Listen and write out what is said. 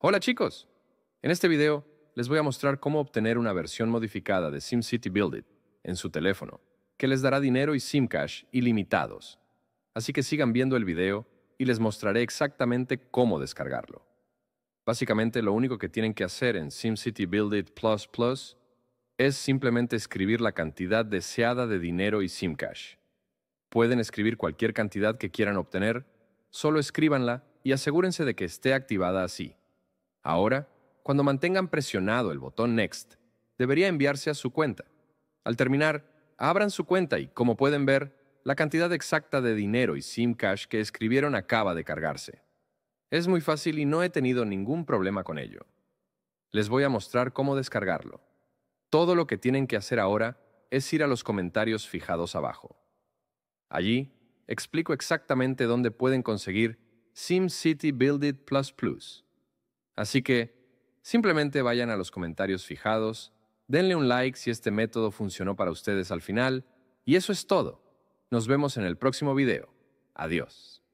Hola chicos, en este video les voy a mostrar cómo obtener una versión modificada de SimCity Build It en su teléfono, que les dará dinero y Simcash ilimitados. Así que sigan viendo el video y les mostraré exactamente cómo descargarlo. Básicamente lo único que tienen que hacer en SimCity Build It Plus Plus es simplemente escribir la cantidad deseada de dinero y Simcash. Pueden escribir cualquier cantidad que quieran obtener, solo escríbanla y asegúrense de que esté activada así. Ahora, cuando mantengan presionado el botón Next, debería enviarse a su cuenta. Al terminar, abran su cuenta y, como pueden ver, la cantidad exacta de dinero y Cash que escribieron acaba de cargarse. Es muy fácil y no he tenido ningún problema con ello. Les voy a mostrar cómo descargarlo. Todo lo que tienen que hacer ahora es ir a los comentarios fijados abajo. Allí, explico exactamente dónde pueden conseguir SimCity Build It Plus Plus. Así que simplemente vayan a los comentarios fijados, denle un like si este método funcionó para ustedes al final, y eso es todo. Nos vemos en el próximo video. Adiós.